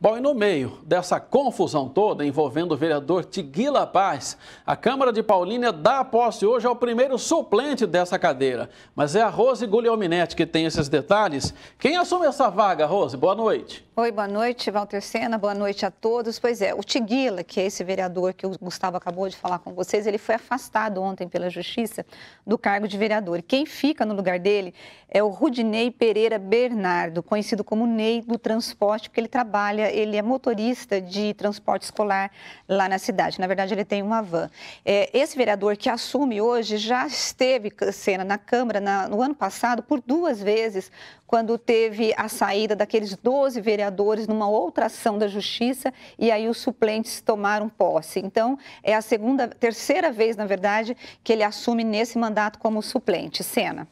Bom, e no meio dessa confusão toda envolvendo o vereador Tiguila Paz, a Câmara de Paulínia dá posse hoje ao primeiro suplente dessa cadeira. Mas é a Rose Guglielminetti que tem esses detalhes. Quem assume essa vaga, Rose? Boa noite. Oi, boa noite, Walter Sena, boa noite a todos. Pois é, o Tiguila, que é esse vereador que o Gustavo acabou de falar com vocês, ele foi afastado ontem pela Justiça do cargo de vereador. E quem fica no lugar dele é o Rudinei Pereira Bernardo, conhecido como Ney do Transporte, porque ele trabalha, ele é motorista de transporte escolar lá na cidade. Na verdade, ele tem uma van. É, esse vereador que assume hoje já esteve, Sena, na Câmara na, no ano passado por duas vezes quando teve a saída daqueles 12 vereadores numa outra ação da justiça e aí os suplentes tomaram posse. Então, é a segunda, terceira vez, na verdade, que ele assume nesse mandato como suplente. Sena.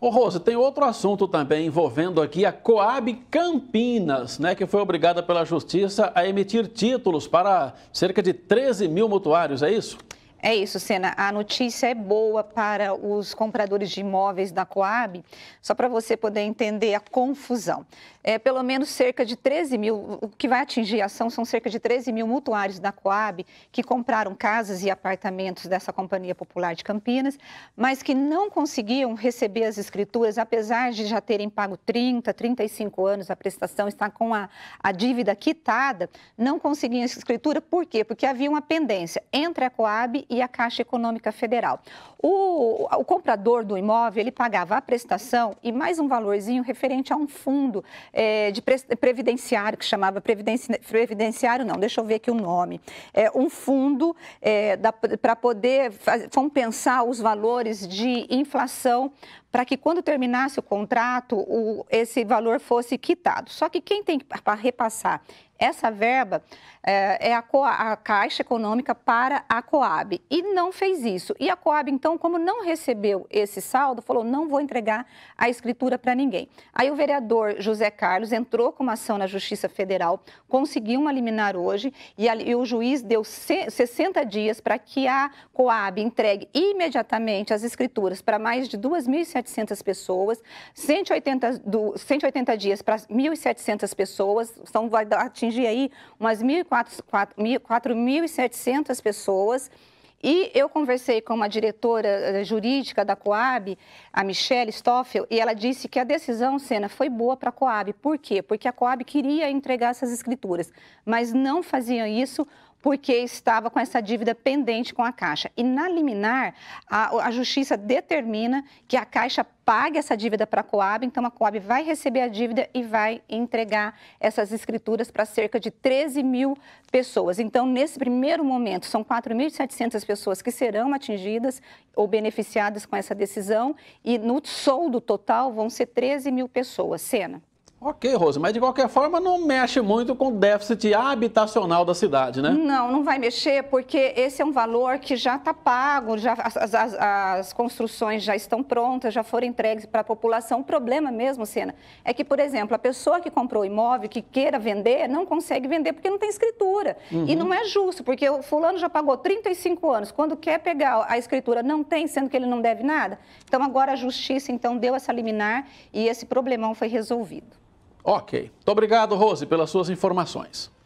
Ô Rosa, tem outro assunto também envolvendo aqui a Coab Campinas, né, que foi obrigada pela Justiça a emitir títulos para cerca de 13 mil mutuários, é isso? É isso, Sena. A notícia é boa para os compradores de imóveis da Coab, só para você poder entender a confusão. É, pelo menos cerca de 13 mil, o que vai atingir a ação são cerca de 13 mil mutuários da Coab que compraram casas e apartamentos dessa Companhia Popular de Campinas, mas que não conseguiam receber as escrituras, apesar de já terem pago 30, 35 anos a prestação, está com a, a dívida quitada, não conseguiam a escritura. Por quê? Porque havia uma pendência entre a Coab e a Caixa Econômica Federal. O, o comprador do imóvel, ele pagava a prestação e mais um valorzinho referente a um fundo é, de previdenciário, que chamava previdenci, previdenciário, não, deixa eu ver aqui o nome, é, um fundo é, eh, para poder faz, compensar os valores de inflação para que quando terminasse o contrato, o, esse valor fosse quitado. Só que quem tem que repassar essa verba é, é a, a, Caixa Econômica para a Coab e não fez isso. E a Coab, então, como não recebeu esse saldo, falou: não vou entregar a escritura para ninguém. Aí o vereador José Carlos entrou com uma ação na Justiça Federal, conseguiu uma liminar hoje e, a, e o juiz deu 60 dias para que a Coab entregue imediatamente as escrituras para mais de 2.700 pessoas, 180, do, 180 dias para 1.700 pessoas, então vai atingir atingi aí umas 4.700 pessoas. E eu conversei com uma diretora eh, jurídica da Coab, a Michelle Stoffel, e ela disse que a decisão, Sena, foi boa para a Coab. Por quê? Porque a Coab queria entregar essas escrituras, mas não fazia isso porque estava com essa dívida pendente com a Caixa. E na liminar, a, a Justiça determina que a Caixa pague essa dívida para a Coab, então a Coab vai receber a dívida e vai entregar essas escrituras para cerca de 13 mil pessoas. Então, nesse primeiro momento, são 4.700 pessoas que serão atingidas ou beneficiadas com essa decisão e no soldo total vão ser 13 mil pessoas. cena. Ok, Rosa, mas de qualquer forma não mexe muito com o déficit habitacional da cidade, né? Não, não vai mexer, porque esse é um valor que já está pago, já, as, as, as, construções já estão prontas, já foram entregues para a população. O problema mesmo, Sena, é que, por exemplo, a pessoa que comprou imóvel, que queira vender, não consegue vender porque não tem escritura. Uhum. E não é justo, porque o fulano já pagou 35 anos, quando quer pegar a escritura não tem, sendo que ele não deve nada. Então agora a justiça então deu essa liminar e esse problemão foi resolvido. Ok. Muito obrigado, Rose, pelas suas informações.